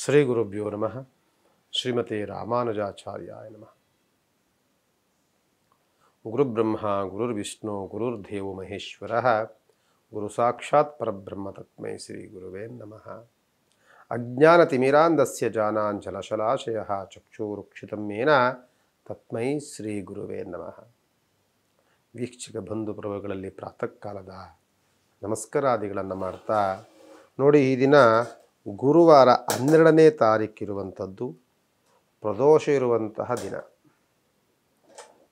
ಶ್ರೀ ಗುರುಭ್ಯೋ ನಮಃ ಶ್ರೀಮತಿ ರಾಮಾನುಜಾಚಾರ್ಯಾಯ ನಮಃ ಗುರುಬ್ರಹ್ಮ ಗುರುರ್ವಿಷ್ಣು ಗುರುರ್ದೇವೋ ಮಹೇಶ್ವರ ಗುರು ಸಾಕ್ಷಾತ್ ಪರಬ್ರಹ್ಮ ತತ್ಮೈ ಶ್ರೀ ಗುರುವೇ ನಮಃ ಅಜ್ಞಾನತಿಮಿರಾಂಧಸ್ಯ ಜಾನಾಂಜಲಶಲಾಶಯ ಚಕ್ಷುರುಕ್ಷಿತಮೇನ ತತ್ಮೈ ಶ್ರೀ ಗುರುವೇ ನಮಃ ವೀಕ್ಷಕ ಬಂಧು ಪ್ರಭುಗಳಲ್ಲಿ ಪ್ರಾತಃ ಕಾಲದ ನಮಸ್ಕಾರಾದಿಗಳನ್ನು ಮಾಡ್ತಾ ನೋಡಿ ಈ ದಿನ ಗುರುವಾರ ಹನ್ನೆರಡನೇ ತಾರೀಕಿರುವಂಥದ್ದು ಪ್ರದೋಷ ಇರುವಂತಹ ದಿನ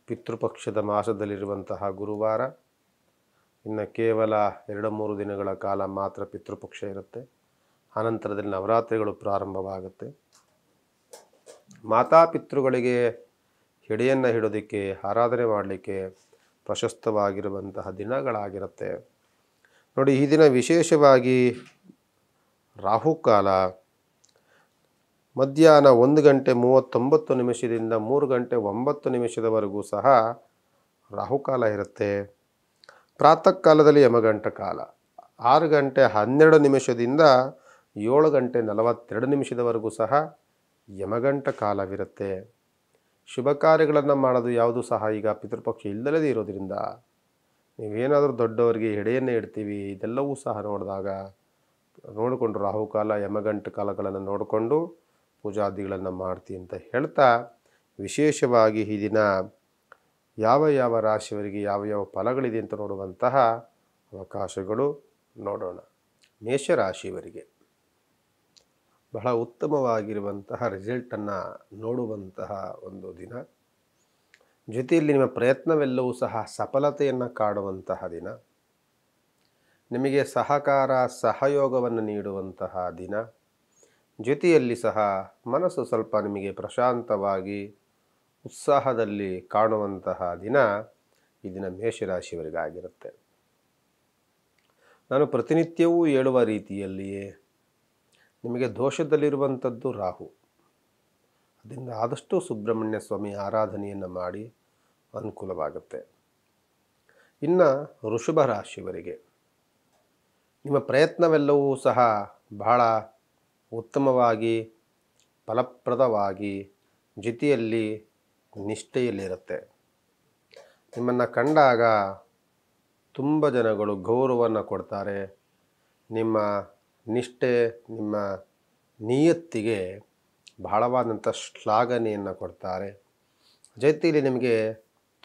ಪಿತೃಪಕ್ಷದ ಮಾಸದಲ್ಲಿರುವಂತಹ ಗುರುವಾರ ಇನ್ನು ಕೇವಲ ಎರಡು ಮೂರು ದಿನಗಳ ಕಾಲ ಮಾತ್ರ ಪಿತೃಪಕ್ಷ ಇರುತ್ತೆ ಅನಂತರದಲ್ಲಿ ನವರಾತ್ರಿಗಳು ಪ್ರಾರಂಭವಾಗುತ್ತೆ ಮಾತಾಪಿತೃಗಳಿಗೆ ಹಿಡಿಯನ್ನು ಹಿಡೋದಕ್ಕೆ ಆರಾಧನೆ ಮಾಡಲಿಕ್ಕೆ ಪ್ರಶಸ್ತವಾಗಿರುವಂತಹ ದಿನಗಳಾಗಿರುತ್ತೆ ನೋಡಿ ಈ ದಿನ ವಿಶೇಷವಾಗಿ ರಾಹುಕಾಲ ಮಧ್ಯಾಹ್ನ ಒಂದು ಗಂಟೆ ಮೂವತ್ತೊಂಬತ್ತು ನಿಮಿಷದಿಂದ ಮೂರು ಗಂಟೆ ಒಂಬತ್ತು ನಿಮಿಷದವರೆಗೂ ಸಹ ರಾಹುಕಾಲ ಇರುತ್ತೆ ಪ್ರಾತಃ ಕಾಲದಲ್ಲಿ ಯಮಗಂಟ ಕಾಲ ಆರು ಗಂಟೆ ಹನ್ನೆರಡು ನಿಮಿಷದಿಂದ ಏಳು ಗಂಟೆ ನಲವತ್ತೆರಡು ನಿಮಿಷದವರೆಗೂ ಸಹ ಯಮಗಂಟ ಕಾಲವಿರುತ್ತೆ ಶುಭ ಕಾರ್ಯಗಳನ್ನು ಮಾಡೋದು ಯಾವುದು ಸಹ ಈಗ ಪಿತೃಪಕ್ಷ ಇಲ್ಲದೇ ಇರೋದ್ರಿಂದ ನೀವೇನಾದರೂ ದೊಡ್ಡವರಿಗೆ ಎಡೆಯನ್ನು ಇಡ್ತೀವಿ ಇದೆಲ್ಲವೂ ಸಹ ನೋಡಿದಾಗ ನೋಡಿಕೊಂಡು ರಾಹುಕಾಲ ಯಮಗಂಟು ಕಾಲಗಳನ್ನು ನೋಡಿಕೊಂಡು ಪೂಜಾದಿಗಳನ್ನು ಮಾಡ್ತಿ ಅಂತ ಹೇಳ್ತಾ ವಿಶೇಷವಾಗಿ ಈ ದಿನ ಯಾವ ಯಾವ ರಾಶಿಯವರಿಗೆ ಯಾವ ಯಾವ ಫಲಗಳಿದೆ ಅಂತ ನೋಡುವಂತಹ ಅವಕಾಶಗಳು ನೋಡೋಣ ಮೇಷರಾಶಿಯವರಿಗೆ ಬಹಳ ಉತ್ತಮವಾಗಿರುವಂತಹ ರಿಸಲ್ಟನ್ನು ನೋಡುವಂತಹ ಒಂದು ದಿನ ಜೊತೆಯಲ್ಲಿ ನಿಮ್ಮ ಪ್ರಯತ್ನವೆಲ್ಲವೂ ಸಹ ಸಫಲತೆಯನ್ನು ಕಾಡುವಂತಹ ದಿನ ನಿಮಗೆ ಸಹಕಾರ ಸಹಯೋಗವನ್ನು ನೀಡುವಂತಹ ದಿನ ಜೊತೆಯಲ್ಲಿ ಸಹ ಮನಸ್ಸು ಸ್ವಲ್ಪ ನಿಮಗೆ ಪ್ರಶಾಂತವಾಗಿ ಉತ್ಸಾಹದಲ್ಲಿ ಕಾಣುವಂತಹ ದಿನ ಈ ದಿನ ಮೇಷರಾಶಿಯವರಿಗಾಗಿರುತ್ತೆ ನಾನು ಪ್ರತಿನಿತ್ಯವೂ ಹೇಳುವ ರೀತಿಯಲ್ಲಿಯೇ ನಿಮಗೆ ದೋಷದಲ್ಲಿರುವಂಥದ್ದು ರಾಹು ಅದರಿಂದ ಆದಷ್ಟು ಸುಬ್ರಹ್ಮಣ್ಯ ಸ್ವಾಮಿ ಆರಾಧನೆಯನ್ನು ಮಾಡಿ ಅನುಕೂಲವಾಗುತ್ತೆ ಇನ್ನು ಋಷಭ ರಾಶಿಯವರಿಗೆ ನಿಮ್ಮ ಪ್ರಯತ್ನವೆಲ್ಲವೂ ಸಹ ಬಹಳ ಉತ್ತಮವಾಗಿ ಫಲಪ್ರದವಾಗಿ ಜೊತೆಯಲ್ಲಿ ನಿಷ್ಠೆಯಲ್ಲಿರುತ್ತೆ ನಿಮ್ಮನ್ನು ಕಂಡಾಗ ತುಂಬ ಜನಗಳು ಗೌರವವನ್ನು ಕೊಡ್ತಾರೆ ನಿಮ್ಮ ನಿಷ್ಠೆ ನಿಮ್ಮ ನಿಯತ್ತಿಗೆ ಬಹಳವಾದಂಥ ಶ್ಲಾಘನೆಯನ್ನು ಕೊಡ್ತಾರೆ ಜೊತೆಯಲ್ಲಿ ನಿಮಗೆ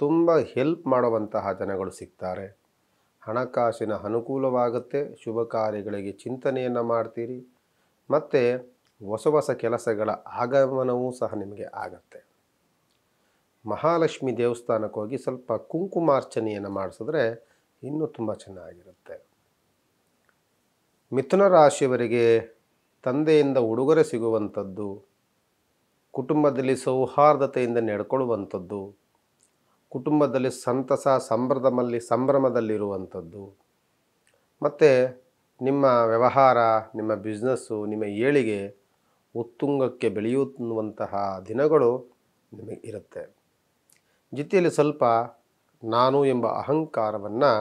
ತುಂಬ ಹೆಲ್ಪ್ ಮಾಡುವಂತಹ ಜನಗಳು ಸಿಗ್ತಾರೆ ಹಣಕಾಸಿನ ಅನುಕೂಲವಾಗುತ್ತೆ ಶುಭ ಕಾರ್ಯಗಳಿಗೆ ಚಿಂತನೆಯನ್ನು ಮಾಡ್ತೀರಿ ಮತ್ತು ಹೊಸ ಹೊಸ ಕೆಲಸಗಳ ಆಗಮನವೂ ಸಹ ನಿಮಗೆ ಆಗತ್ತೆ ಮಹಾಲಕ್ಷ್ಮಿ ದೇವಸ್ಥಾನಕ್ಕೆ ಹೋಗಿ ಸ್ವಲ್ಪ ಕುಂಕುಮಾರ್ಚನೆಯನ್ನು ಮಾಡಿಸಿದ್ರೆ ಇನ್ನೂ ತುಂಬ ಚೆನ್ನಾಗಿರುತ್ತೆ ಮಿಥುನ ರಾಶಿಯವರಿಗೆ ತಂದೆಯಿಂದ ಉಡುಗೊರೆ ಸಿಗುವಂಥದ್ದು ಕುಟುಂಬದಲ್ಲಿ ಸೌಹಾರ್ದತೆಯಿಂದ ನಡ್ಕೊಳ್ಳುವಂಥದ್ದು ಕುಟುಂಬದಲ್ಲಿ ಸಂತಸ ಸಂಭ್ರಮಲ್ಲಿ ಸಂಭ್ರಮದಲ್ಲಿರುವಂಥದ್ದು ಮತ್ತು ನಿಮ್ಮ ವ್ಯವಹಾರ ನಿಮ್ಮ ಬಿಸ್ನೆಸ್ಸು ನಿಮ್ಮ ಏಳಿಗೆ ಉತ್ತುಂಗಕ್ಕೆ ಬೆಳೆಯುವಂತಹ ದಿನಗಳು ನಿಮಗೆ ಇರುತ್ತೆ ಜೊತೆಯಲ್ಲಿ ಸ್ವಲ್ಪ ನಾನು ಎಂಬ ಅಹಂಕಾರವನ್ನು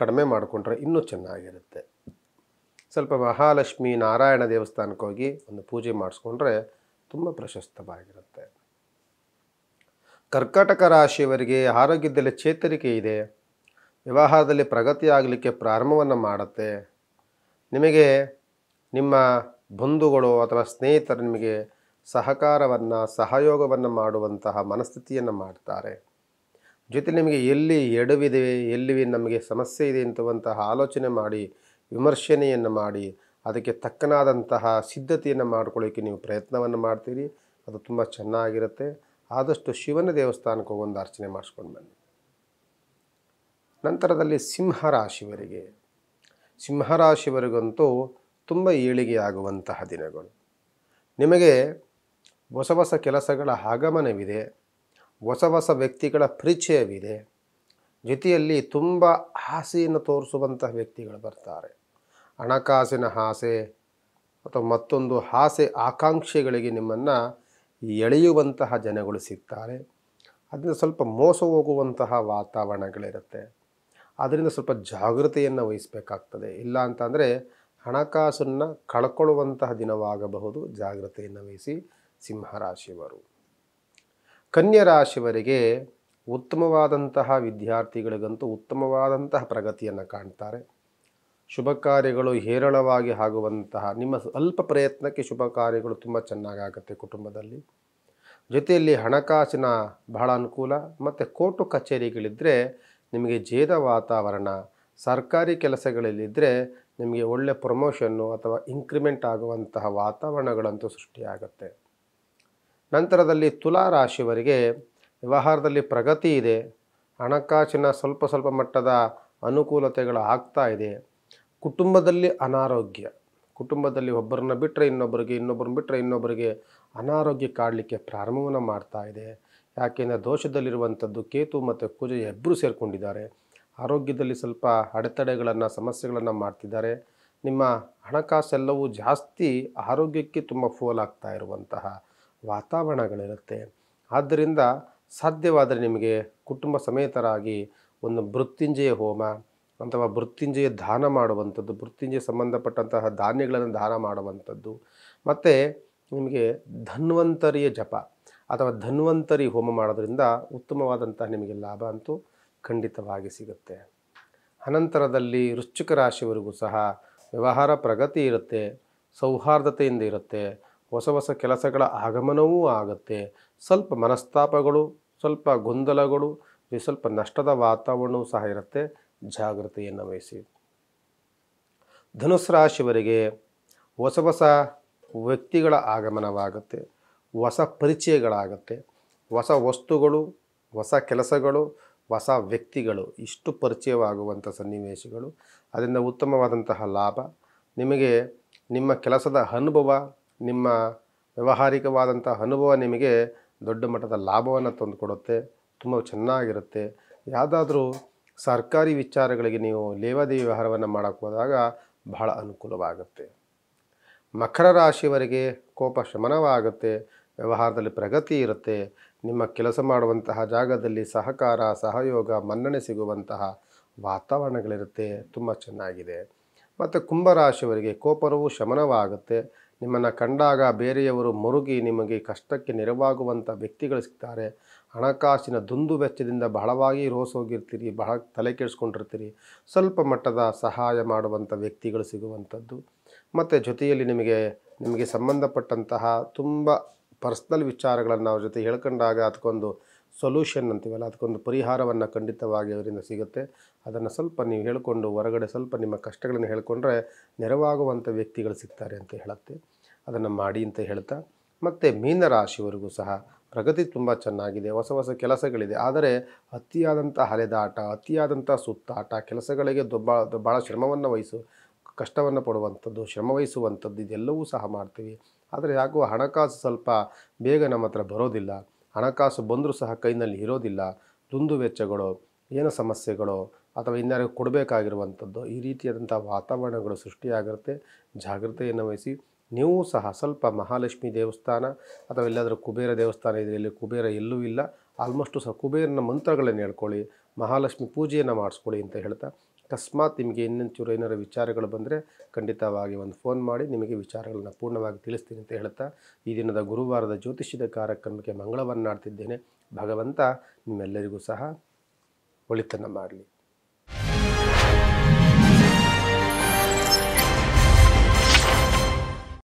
ಕಡಿಮೆ ಮಾಡಿಕೊಂಡ್ರೆ ಇನ್ನೂ ಚೆನ್ನಾಗಿರುತ್ತೆ ಸ್ವಲ್ಪ ಮಹಾಲಕ್ಷ್ಮಿ ನಾರಾಯಣ ದೇವಸ್ಥಾನಕ್ಕೆ ಹೋಗಿ ಒಂದು ಪೂಜೆ ಮಾಡಿಸ್ಕೊಂಡ್ರೆ ತುಂಬ ಪ್ರಶಸ್ತವಾಗಿರುತ್ತೆ ಕರ್ಕಟಕ ರಾಶಿಯವರಿಗೆ ಆರೋಗ್ಯದಲ್ಲಿ ಚೇತರಿಕೆ ಇದೆ ವ್ಯವಹಾರದಲ್ಲಿ ಪ್ರಗತಿ ಪ್ರಾರಂಭವನ್ನು ಮಾಡುತ್ತೆ ನಿಮಗೆ ನಿಮ್ಮ ಬಂಧುಗಳು ಅಥವಾ ಸ್ನೇಹಿತರು ನಿಮಗೆ ಸಹಕಾರವನ್ನು ಸಹಯೋಗವನ್ನು ಮಾಡುವಂತಹ ಮನಸ್ಥಿತಿಯನ್ನು ಮಾಡ್ತಾರೆ ಜೊತೆ ನಿಮಗೆ ಎಲ್ಲಿ ಎಡವಿದೆ ಎಲ್ಲಿ ನಮಗೆ ಸಮಸ್ಯೆ ಇದೆ ಅಂತವಂತಹ ಆಲೋಚನೆ ಮಾಡಿ ವಿಮರ್ಶನೆಯನ್ನು ಮಾಡಿ ಅದಕ್ಕೆ ತಕ್ಕನಾದಂತಹ ಸಿದ್ಧತೆಯನ್ನು ಮಾಡಿಕೊಳ್ಳೋಕ್ಕೆ ನೀವು ಪ್ರಯತ್ನವನ್ನು ಮಾಡ್ತೀರಿ ಅದು ತುಂಬ ಚೆನ್ನಾಗಿರುತ್ತೆ ಆದಷ್ಟು ಶಿವನ ದೇವಸ್ಥಾನಕ್ಕೆ ಹೋಗೊಂದು ಅರ್ಚನೆ ಮಾಡಿಸ್ಕೊಂಡು ಬನ್ನಿ ನಂತರದಲ್ಲಿ ಸಿಂಹರಾಶಿವರಿಗೆ ಸಿಂಹರಾಶಿವರಿಗಂತೂ ತುಂಬ ಏಳಿಗೆಯಾಗುವಂತಹ ದಿನಗಳು ನಿಮಗೆ ಹೊಸ ಹೊಸ ಕೆಲಸಗಳ ಆಗಮನವಿದೆ ಹೊಸ ಹೊಸ ವ್ಯಕ್ತಿಗಳ ಪರಿಚಯವಿದೆ ಜೊತೆಯಲ್ಲಿ ತುಂಬ ಆಸೆಯನ್ನು ತೋರಿಸುವಂತಹ ವ್ಯಕ್ತಿಗಳು ಬರ್ತಾರೆ ಹಣಕಾಸಿನ ಆಸೆ ಅಥವಾ ಮತ್ತೊಂದು ಆಸೆ ಆಕಾಂಕ್ಷೆಗಳಿಗೆ ನಿಮ್ಮನ್ನು ಎಳೆಯುವಂತಹ ಜನಗಳು ಸಿಗ್ತಾರೆ ಅದರಿಂದ ಸ್ವಲ್ಪ ಮೋಸ ಹೋಗುವಂತಹ ವಾತಾವರಣಗಳಿರುತ್ತೆ ಅದರಿಂದ ಸ್ವಲ್ಪ ಜಾಗೃತೆಯನ್ನು ವಹಿಸಬೇಕಾಗ್ತದೆ ಇಲ್ಲ ಅಂತಂದರೆ ಹಣಕಾಸನ್ನು ಕಳ್ಕೊಳ್ಳುವಂತಹ ದಿನವಾಗಬಹುದು ಜಾಗ್ರತೆಯನ್ನು ವಹಿಸಿ ಸಿಂಹರಾಶಿಯವರು ಕನ್ಯರಾಶಿಯವರಿಗೆ ಉತ್ತಮವಾದಂತಹ ವಿದ್ಯಾರ್ಥಿಗಳಿಗಂತೂ ಉತ್ತಮವಾದಂತಹ ಪ್ರಗತಿಯನ್ನು ಕಾಣ್ತಾರೆ ಶುಭ ಕಾರ್ಯಗಳು ಹೇರಳವಾಗಿ ಆಗುವಂತಹ ನಿಮ್ಮ ಅಲ್ಪ ಪ್ರಯತ್ನಕ್ಕೆ ಶುಭ ಕಾರ್ಯಗಳು ತುಂಬ ಚೆನ್ನಾಗಾಗುತ್ತೆ ಕುಟುಂಬದಲ್ಲಿ ಜೊತೆಯಲ್ಲಿ ಹಣಕಾಸಿನ ಬಹಳ ಅನುಕೂಲ ಮತ್ತು ಕೋರ್ಟು ಕಚೇರಿಗಳಿದ್ದರೆ ನಿಮಗೆ ಜೇದ ವಾತಾವರಣ ಸರ್ಕಾರಿ ಕೆಲಸಗಳಲ್ಲಿದ್ದರೆ ನಿಮಗೆ ಒಳ್ಳೆಯ ಪ್ರಮೋಷನ್ನು ಅಥವಾ ಇನ್ಕ್ರಿಮೆಂಟ್ ಆಗುವಂತಹ ವಾತಾವರಣಗಳಂತೂ ಸೃಷ್ಟಿಯಾಗುತ್ತೆ ನಂತರದಲ್ಲಿ ತುಲಾ ರಾಶಿಯವರಿಗೆ ವ್ಯವಹಾರದಲ್ಲಿ ಪ್ರಗತಿ ಇದೆ ಹಣಕಾಸಿನ ಸ್ವಲ್ಪ ಸ್ವಲ್ಪ ಮಟ್ಟದ ಅನುಕೂಲತೆಗಳು ಆಗ್ತಾ ಇದೆ ಕುಟುಂಬದಲ್ಲಿ ಅನಾರೋಗ್ಯ ಕುಟುಂಬದಲ್ಲಿ ಒಬ್ಬರನ್ನ ಬಿಟ್ಟರೆ ಇನ್ನೊಬ್ಬರಿಗೆ ಇನ್ನೊಬ್ಬರನ್ನ ಬಿಟ್ಟರೆ ಇನ್ನೊಬ್ಬರಿಗೆ ಅನಾರೋಗ್ಯ ಕಾಡಲಿಕ್ಕೆ ಪ್ರಾರಂಭವನ್ನು ಮಾಡ್ತಾ ಇದೆ ಯಾಕೆಂದರೆ ದೋಷದಲ್ಲಿರುವಂಥದ್ದು ಕೇತು ಮತ್ತು ಕುಜ ಇಬ್ಬರು ಸೇರಿಕೊಂಡಿದ್ದಾರೆ ಆರೋಗ್ಯದಲ್ಲಿ ಸ್ವಲ್ಪ ಅಡೆತಡೆಗಳನ್ನು ಸಮಸ್ಯೆಗಳನ್ನು ಮಾಡ್ತಿದ್ದಾರೆ ನಿಮ್ಮ ಹಣಕಾಸೆಲ್ಲವೂ ಜಾಸ್ತಿ ಆರೋಗ್ಯಕ್ಕೆ ತುಂಬ ಫೋಲಾಗ್ತಾ ಇರುವಂತಹ ವಾತಾವರಣಗಳಿರುತ್ತೆ ಆದ್ದರಿಂದ ಸಾಧ್ಯವಾದರೆ ನಿಮಗೆ ಕುಟುಂಬ ಸಮೇತರಾಗಿ ಒಂದು ಮೃತ್ಯುಂಜಯ ಹೋಮ ಅಥವಾ ಮೃತ್ಯುಂಜಯ ದಾನ ಮಾಡುವಂಥದ್ದು ಮೃತ್ಯುಂಜಯ ಸಂಬಂಧಪಟ್ಟಂತಹ ಧಾನ್ಯಗಳನ್ನು ದಾನ ಮಾಡುವಂಥದ್ದು ಮತ್ತು ನಿಮಗೆ ಧನ್ವಂತರಿಯ ಜಪ ಅಥವಾ ಧನ್ವಂತರಿ ಹೋಮ ಮಾಡೋದ್ರಿಂದ ಉತ್ತಮವಾದಂತಹ ನಿಮಗೆ ಲಾಭ ಅಂತೂ ಖಂಡಿತವಾಗಿ ಸಿಗುತ್ತೆ ಅನಂತರದಲ್ಲಿ ವೃಶ್ಚಿಕ ರಾಶಿವರೆಗೂ ಸಹ ವ್ಯವಹಾರ ಪ್ರಗತಿ ಇರುತ್ತೆ ಸೌಹಾರ್ದತೆಯಿಂದ ಇರುತ್ತೆ ಹೊಸ ಹೊಸ ಕೆಲಸಗಳ ಆಗಮನವೂ ಆಗುತ್ತೆ ಸ್ವಲ್ಪ ಮನಸ್ತಾಪಗಳು ಸ್ವಲ್ಪ ಗೊಂದಲಗಳು ಸ್ವಲ್ಪ ನಷ್ಟದ ವಾತಾವರಣವೂ ಸಹ ಇರುತ್ತೆ ಜಾಗ್ರತೆಯನ್ನು ವಹಿಸಿ ಧನುಸ್ ಹೊಸ ಹೊಸ ವ್ಯಕ್ತಿಗಳ ಆಗಮನವಾಗುತ್ತೆ ಹೊಸ ಪರಿಚಯಗಳಾಗುತ್ತೆ ಹೊಸ ವಸ್ತುಗಳು ಹೊಸ ಕೆಲಸಗಳು ಹೊಸ ವ್ಯಕ್ತಿಗಳು ಇಷ್ಟು ಪರಿಚಯವಾಗುವಂಥ ಸನ್ನಿವೇಶಗಳು ಅದರಿಂದ ಉತ್ತಮವಾದಂತಹ ಲಾಭ ನಿಮಗೆ ನಿಮ್ಮ ಕೆಲಸದ ಅನುಭವ ನಿಮ್ಮ ವ್ಯಾವಹಾರಿಕವಾದಂಥ ಅನುಭವ ನಿಮಗೆ ದೊಡ್ಡ ಮಟ್ಟದ ಲಾಭವನ್ನು ತಂದುಕೊಡುತ್ತೆ ತುಂಬ ಚೆನ್ನಾಗಿರುತ್ತೆ ಯಾವುದಾದ್ರೂ ಸರ್ಕಾರಿ ವಿಚಾರಗಳಿಗೆ ನೀವು ಲೇವಾದೇವಿ ವ್ಯವಹಾರವನ್ನು ಮಾಡೋಕ್ಕೆ ಹೋದಾಗ ಬಹಳ ಅನುಕೂಲವಾಗುತ್ತೆ ಮಕರ ರಾಶಿಯವರಿಗೆ ಕೋಪ ಶಮನವಾಗುತ್ತೆ ವ್ಯವಹಾರದಲ್ಲಿ ಪ್ರಗತಿ ಇರುತ್ತೆ ನಿಮ್ಮ ಕೆಲಸ ಮಾಡುವಂತಹ ಜಾಗದಲ್ಲಿ ಸಹಕಾರ ಸಹಯೋಗ ಮನ್ನಣೆ ಸಿಗುವಂತಹ ವಾತಾವರಣಗಳಿರುತ್ತೆ ತುಂಬ ಚೆನ್ನಾಗಿದೆ ಮತ್ತು ಕುಂಭರಾಶಿಯವರಿಗೆ ಕೋಪರವು ಶಮನವಾಗುತ್ತೆ ನಿಮ್ಮನ್ನು ಕಂಡಾಗ ಬೇರೆಯವರು ಮುರುಗಿ ನಿಮಗೆ ಕಷ್ಟಕ್ಕೆ ನೆರವಾಗುವಂಥ ವ್ಯಕ್ತಿಗಳು ಸಿಗ್ತಾರೆ ಹಣಕಾಸಿನ ದುಂದು ವೆಚ್ಚದಿಂದ ಬಹಳವಾಗಿ ರೋಸೋಗಿರ್ತೀರಿ ಬಹಳ ತಲೆ ಕೆಡಿಸ್ಕೊಂಡಿರ್ತೀರಿ ಸ್ವಲ್ಪ ಮಟ್ಟದ ಸಹಾಯ ಮಾಡುವಂಥ ವ್ಯಕ್ತಿಗಳು ಸಿಗುವಂಥದ್ದು ಮತ್ತು ಜೊತೆಯಲ್ಲಿ ನಿಮಗೆ ನಿಮಗೆ ಸಂಬಂಧಪಟ್ಟಂತಹ ತುಂಬ ಪರ್ಸ್ನಲ್ ವಿಚಾರಗಳನ್ನು ಅವ್ರ ಜೊತೆ ಹೇಳ್ಕೊಂಡಾಗ ಅದಕ್ಕೊಂದು ಸೊಲ್ಯೂಷನ್ ಅಂತೀವಲ್ಲ ಅದಕ್ಕೊಂದು ಪರಿಹಾರವನ್ನು ಖಂಡಿತವಾಗಿ ಅವರಿಂದ ಸಿಗುತ್ತೆ ಅದನ್ನು ಸ್ವಲ್ಪ ನೀವು ಹೇಳಿಕೊಂಡು ಹೊರಗಡೆ ಸ್ವಲ್ಪ ನಿಮ್ಮ ಕಷ್ಟಗಳನ್ನು ಹೇಳಿಕೊಂಡ್ರೆ ನೆರವಾಗುವಂಥ ವ್ಯಕ್ತಿಗಳು ಸಿಗ್ತಾರೆ ಅಂತ ಹೇಳುತ್ತೆ ಅದನ್ನು ಮಾಡಿ ಅಂತ ಹೇಳ್ತಾ ಮತ್ತು ಮೀನರಾಶಿಯವರೆಗೂ ಸಹ ಪ್ರಗತಿ ತುಂಬ ಚೆನ್ನಾಗಿದೆ ಹೊಸ ಹೊಸ ಕೆಲಸಗಳಿದೆ ಆದರೆ ಅತಿಯಾದಂಥ ಹಲೆದಾಟ ಅತಿಯಾದಂಥ ಸುತ್ತಾಟ ಕೆಲಸಗಳಿಗೆ ದೊಬ್ಬ ಭಾಳ ಶ್ರಮವನ್ನು ವಹಿಸು ಕಷ್ಟವನ್ನು ಪಡುವಂಥದ್ದು ಶ್ರಮ ವಹಿಸುವಂಥದ್ದು ಇದೆಲ್ಲವೂ ಸಹ ಮಾಡ್ತೀವಿ ಆದರೆ ಯಾಕೋ ಹಣಕಾಸು ಸ್ವಲ್ಪ ಬೇಗ ನಮ್ಮ ಹತ್ರ ಬರೋದಿಲ್ಲ ಹಣಕಾಸು ಬಂದರೂ ಸಹ ಕೈನಲ್ಲಿ ಇರೋದಿಲ್ಲ ದುಂದು ವೆಚ್ಚಗಳು ಏನು ಸಮಸ್ಯೆಗಳು ಅಥವಾ ಇನ್ಯಾರಿಗೂ ಕೊಡಬೇಕಾಗಿರುವಂಥದ್ದು ಈ ರೀತಿಯಾದಂಥ ವಾತಾವರಣಗಳು ಸೃಷ್ಟಿಯಾಗಿರುತ್ತೆ ಜಾಗ್ರತೆಯನ್ನು ವಹಿಸಿ ನೀವು ಸಹ ಸ್ವಲ್ಪ ಮಹಾಲಕ್ಷ್ಮಿ ದೇವಸ್ಥಾನ ಅಥವಾ ಎಲ್ಲಾದರೂ ಕುಬೇರ ದೇವಸ್ಥಾನ ಇದೆ ಇಲ್ಲಿ ಕುಬೇರ ಎಲ್ಲೂ ಇಲ್ಲ ಆಲ್ಮೋಸ್ಟು ಸಹ ಕುಬೇರನ ಮಂತ್ರಗಳನ್ನು ಹೇಳ್ಕೊಳ್ಳಿ ಮಹಾಲಕ್ಷ್ಮಿ ಪೂಜೆಯನ್ನು ಮಾಡಿಸ್ಕೊಳ್ಳಿ ಅಂತ ಹೇಳ್ತಾ ಅಕಸ್ಮಾತ್ ನಿಮಗೆ ಇನ್ನೊಂಚೂರು ಏನಾರು ವಿಚಾರಗಳು ಬಂದರೆ ಖಂಡಿತವಾಗಿ ಒಂದು ಫೋನ್ ಮಾಡಿ ನಿಮಗೆ ವಿಚಾರಗಳನ್ನು ಪೂರ್ಣವಾಗಿ ತಿಳಿಸ್ತೀನಿ ಅಂತ ಹೇಳ್ತಾ ಈ ದಿನದ ಗುರುವಾರದ ಜ್ಯೋತಿಷ್ಯದ ಕಾರ್ಯಕ್ರಮಕ್ಕೆ ಮಂಗಳವನ್ನು ಆಡ್ತಿದ್ದೇನೆ ಭಗವಂತ ನಿಮ್ಮೆಲ್ಲರಿಗೂ ಸಹ ಒಳಿತನ್ನು ಮಾಡಲಿ